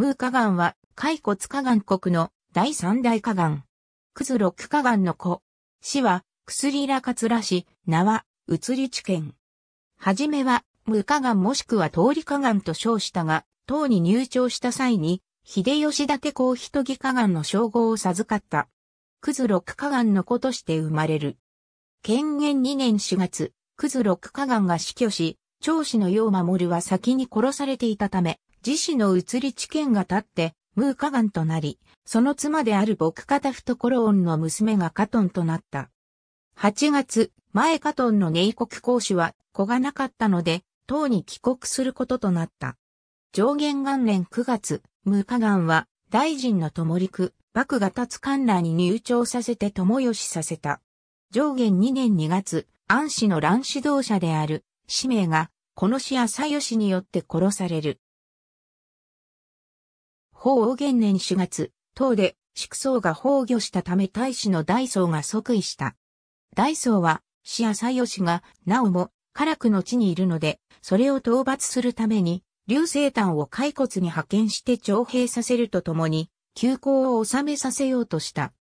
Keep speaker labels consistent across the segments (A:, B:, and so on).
A: ムー河岸は、海骨河岸国の第三大河岸。クズロク河岸の子。市は、クスリラカツラ市、名は、ウツリ地県。はじめは、ムー河岸もしくは通り河岸と称したが、唐に入庁した際に、秀吉伊達公人木河岸の称号を授かった。クズロク河岸の子として生まれる。建元2年4月、クズロク河岸が死去し、長子のを守るは先に殺されていたため、自死の移り知見が立って、ムーカガンとなり、その妻であるボクカタフトコローンの娘がカトンとなった。8月、前カトンの寧国公主は子がなかったので、党に帰国することとなった。上元元年9月、ムーカガンは大臣の友陸、幕が立つ官らに入庁させて友吉させた。上元2年2月、安氏の乱指導者である、氏名が、この氏朝吉によって殺される。法王元年4月、唐で、祝僧が崩御したため大使の大僧が即位した。大僧は、死浅義が、なおも、唐楽の地にいるので、それを討伐するために、流星丹を骸骨に派遣して徴兵させるとともに、休校を収めさせようとした。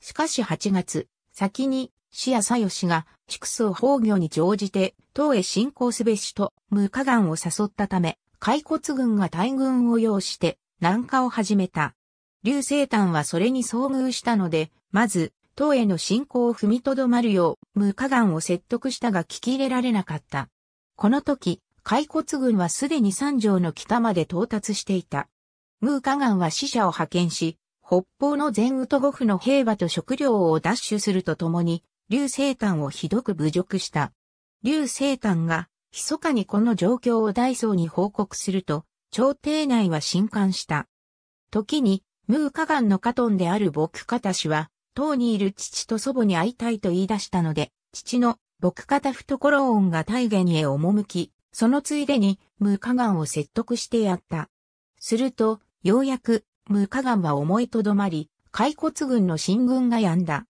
A: しかし8月、先に、死浅義が、畜僧崩御に乗じて、唐へ進行すべしと、無加岩を誘ったため、骸骨軍が大軍を要して、南下を始めた。劉生丹はそれに遭遇したので、まず、唐への進行を踏みとどまるよう、無加岸を説得したが聞き入れられなかった。この時、海骨軍はすでに三条の北まで到達していた。無河岸は死者を派遣し、北方の全宇都五府の兵馬と食料を奪取するとともに、劉生丹をひどく侮辱した。劉生丹が、密かにこの状況を大層に報告すると、朝廷内は震撼した。時に、ムーカガンのカトンである僕方氏は、党にいる父と祖母に会いたいと言い出したので、父の僕方懐音が大原へ赴き、そのついでにムーカガンを説得してやった。すると、ようやくムーカガンは思いとどまり、海骨軍の進軍が止んだ。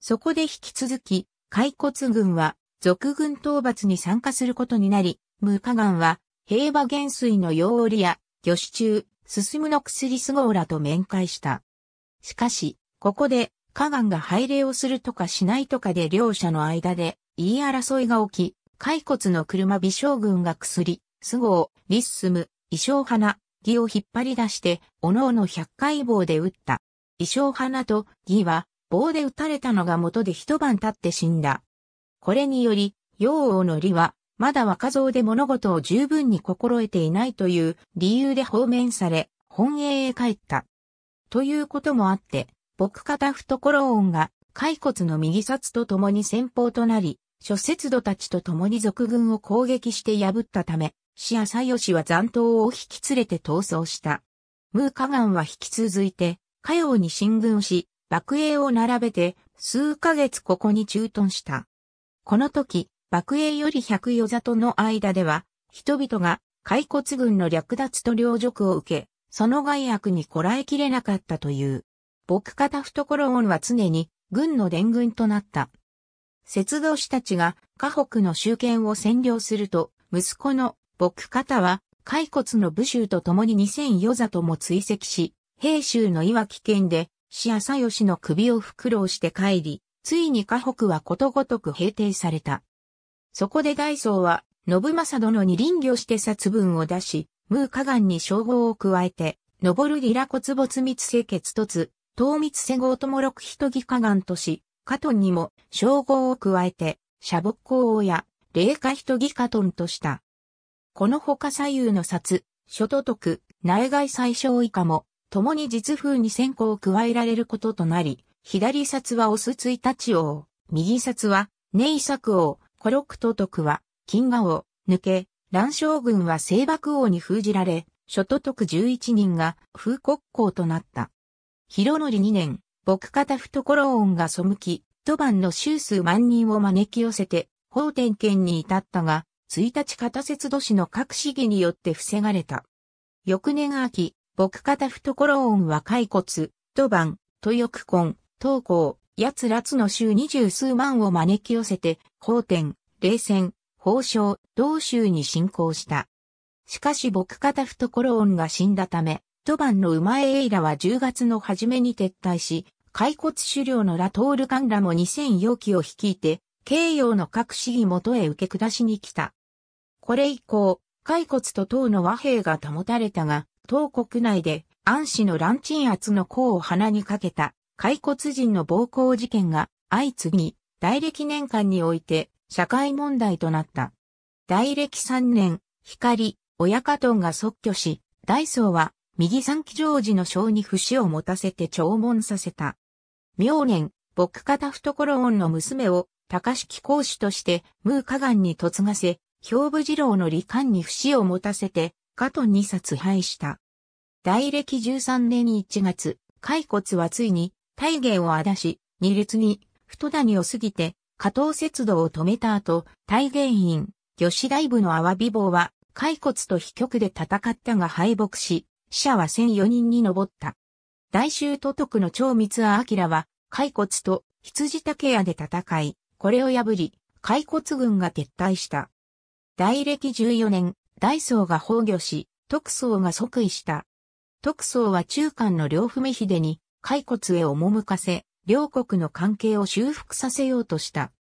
A: そこで引き続き、海骨軍は、俗軍討伐に参加することになり、ムーカガンは、平和元帥の洋織や、魚種中、進むの薬すごらと面会した。しかし、ここで、河岸が拝礼をするとかしないとかで両者の間で、言い争いが起き、骸骨の車美将軍が薬、すごリッスム、衣装花、義を引っ張り出して、おのおの百回棒で撃った。衣装花と義は、棒で撃たれたのが元で一晩経って死んだ。これにより、陽王の利は、まだ若造で物事を十分に心得ていないという理由で放免され、本営へ帰った。ということもあって、僕方懐音が、骸骨の右札と共に先方となり、諸節度たちと共に賊軍を攻撃して破ったため、死朝吉は残党を引き連れて逃走した。ムーカガンは引き続いて、火曜に進軍し、爆営を並べて、数ヶ月ここに駐屯した。この時、幕営より百余座との間では、人々が海骨軍の略奪と領辱を受け、その害悪にこらえきれなかったという。僕方懐恩は常に軍の伝軍となった。節道士たちが河北の集権を占領すると、息子の僕方は海骨の武州と共に二千余座とも追跡し、平州の岩木県で、死朝吉の首を袋をして帰り、ついに河北はことごとく平定された。そこで大僧は、信正殿に臨業して殺文を出し、ムーカガンに称号を加えて、登るギラ骨没密世血突、東密世号とも六人義カガンとし、カトンにも称号を加えて、シャボッコ王や、霊下人義カトンとした。このほか左右の札、諸都督、内外最小以下も、共に実風に先行を加えられることとなり、左札はオスタ日王、右札はネイ作王、コロクト徳は、金河を抜け、乱将軍は西幕王に封じられ、諸都督11人が風国公となった。広則2年、牧方懐音が背き、都番の周数万人を招き寄せて、法典圏に至ったが、1日片節都市の各市議によって防がれた。翌年秋、牧方懐音は骸骨、都番、豊久根、東高、奴らつの州二十数万を招き寄せて、法典、冷戦、法省、同州に侵攻した。しかし牧方懐恩が死んだため、トバンの馬江エイラは10月の初めに撤退し、海骨狩猟のラトールカンラも2 0 0期を率いて、慶応の各市議元へ受け下しに来た。これ以降、海骨と党の和平が保たれたが、党国内で安氏の乱鎮圧の功を鼻にかけた解骨人の暴行事件が相次ぎ、大暦年間において社会問題となった。大暦3年、光、親加藤が即居し、大僧は右三期常時の章に節を持たせて弔問させた。明年、牧方懐恩の娘を高式公師としてムーカガンに嫁がせ、兵部次郎の罹患に節を持たせて、加藤に殺害した。大暦13年1月、骸骨はついに大芸を荒し、二列に、太谷を過ぎて、加藤節度を止めた後、大芸院、魚師大部の阿波美坊は、海骨と飛局で戦ったが敗北し、死者は1004人に上った。大衆都督の長光明は、海骨と羊竹屋で戦い、これを破り、海骨軍が撤退した。大歴14年、大僧が崩御し、徳僧が即位した。徳僧は中間の両文秀に、海骨へ赴かせ、両国の関係を修復させようとした。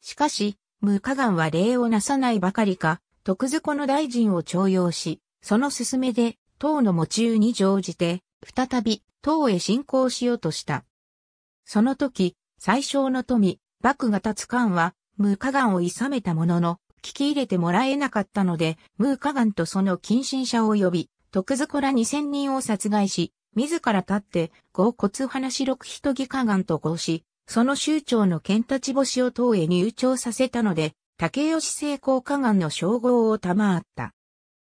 A: しかし、無加岩は礼をなさないばかりか、徳津子の大臣を徴用し、その勧めで、唐の持ちに乗じて、再び、唐へ侵攻しようとした。その時、最小の富、幕が立つ官は、無加岩を諌めたものの、聞き入れてもらえなかったので、無加岩とその近親者を呼び、徳津子ら2000人を殺害し、自ら立って、合骨話六人議官官と合し、その州長の剣立星を党へ入庁させたので、竹吉成功河岸の称号を賜った。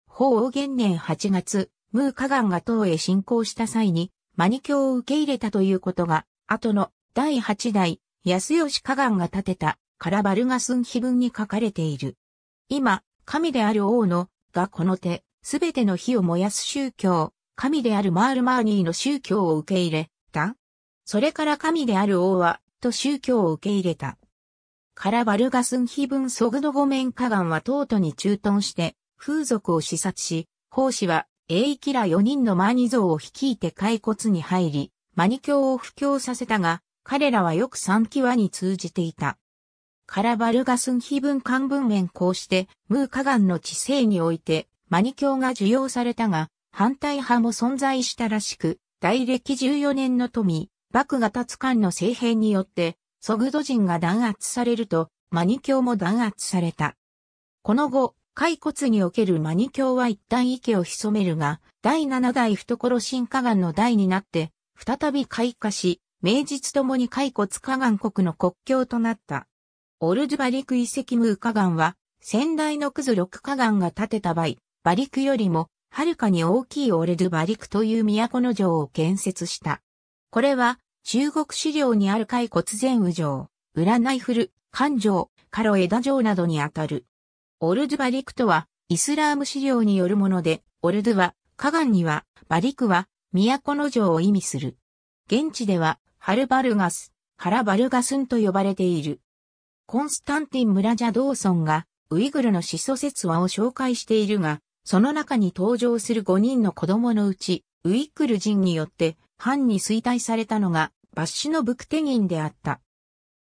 A: 法王元年8月、ムー河岸が党へ進行した際に、マニ教を受け入れたということが、後の第8代、安吉河岸が建てた、カラバルガスン碑文に書かれている。今、神である王の、がこの手、すべての火を燃やす宗教、神であるマールマーニーの宗教を受け入れた。それから神である王は、と宗教を受け入れた。カラバルガスンヒブンソグドゴメンカガンはートに駐屯して、風俗を視察し、法師は、英域ら4人のマーニ像を率いて骸骨に入り、マニ教を布教させたが、彼らはよく三キワに通じていた。カラバルガスンヒブン・文ン文面こうして、ムーカガンの知性において、マニ教が受容されたが、反対派も存在したらしく、大歴14年の富、幕が立つ間の政変によって、ソグド人が弾圧されると、マニ教も弾圧された。この後、海骨におけるマニ教は一旦池を潜めるが、第七代懐新河岸の代になって、再び開花し、名実ともに海骨河岸国の国境となった。オルズバリク遺跡ムー河岸は、先代のクズ六河岸が建てた場合、バリクよりもはるかに大きいオレドゥバリクという都の城を建設した。これは、中国資料にある海骨前雨城、裏ナイフル、ン城、カロエダ城などにあたる。オルドゥバリクとは、イスラーム資料によるもので、オルドゥは、カガンには、バリクは、都の城を意味する。現地では、ハルバルガス、ハラバルガスンと呼ばれている。コンスタンティン・ムラジャ・ドーソンが、ウイグルの始祖説話を紹介しているが、その中に登場する5人の子供のうち、ウィックル人によって、藩に衰退されたのが、バッシュのブクテギンであった。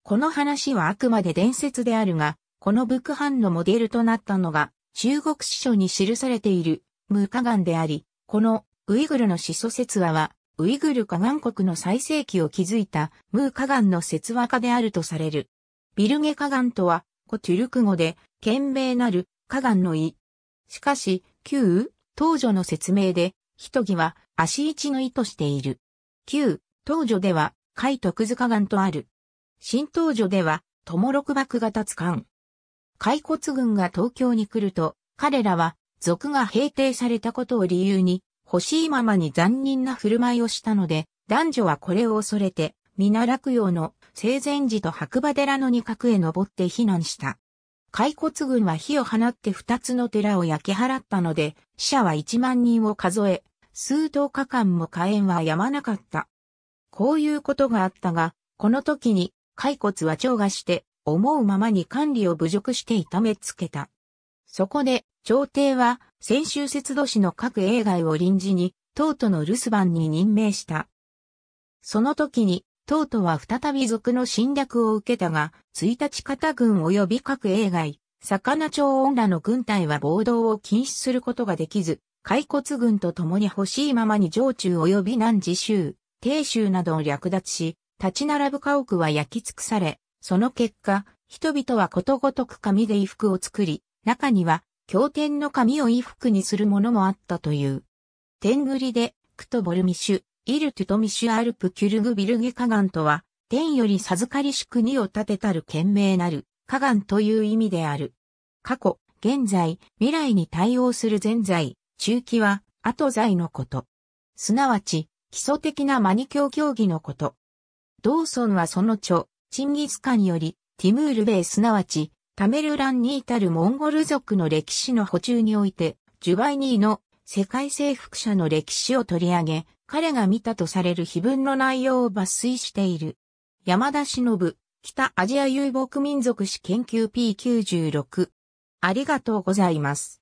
A: この話はあくまで伝説であるが、このブク藩のモデルとなったのが、中国史書に記されている、ムカガンであり、この、ウイグルの始祖説話は、ウイグルガ岸国の最盛期を築いた、ムーカガンの説話家であるとされる。ビルゲカガンとは、コトゥルク語で、賢明なる、カガンの意。しかし、9、当女の説明で、ひとぎは足一の意としている。旧、東女では、海徳塚岩とある。新東女では、友六幕が立つ官。骸骨軍が東京に来ると、彼らは、族が平定されたことを理由に、欲しいままに残忍な振る舞いをしたので、男女はこれを恐れて、皆落葉の生前寺と白馬寺の二角へ登って避難した。海骨軍は火を放って二つの寺を焼き払ったので、死者は一万人を数え、数十日間も火炎は止まなかった。こういうことがあったが、この時に、海骨は調がして、思うままに管理を侮辱して痛めつけた。そこで、朝廷は、先週節度市の各営外を臨時に、党との留守番に任命した。その時に、唐とは再び族の侵略を受けたが、1日方軍及び各営外、魚町恩らの軍隊は暴動を禁止することができず、海骨軍と共に欲しいままに上中及び南次州、定州などを略奪し、立ち並ぶ家屋は焼き尽くされ、その結果、人々はことごとく紙で衣服を作り、中には、経典の紙を衣服にするものもあったという。天栗で、クトボルミシュ、イルトゥトミシュアルプキュルグビルゲガンとは、天より授かりし国を建てたる賢明なるカガンという意味である。過去、現在、未来に対応する前在、中期は後在のこと。すなわち、基礎的なマニ教教義のこと。ドーソンはその著、チンギスカンより、ティムールベイすなわち、タメルランに至るモンゴル族の歴史の補充において、ジュバイニーの世界征服者の歴史を取り上げ、彼が見たとされる碑文の内容を抜粋している。山田忍、北アジア遊牧民族史研究 P96。ありがとうございます。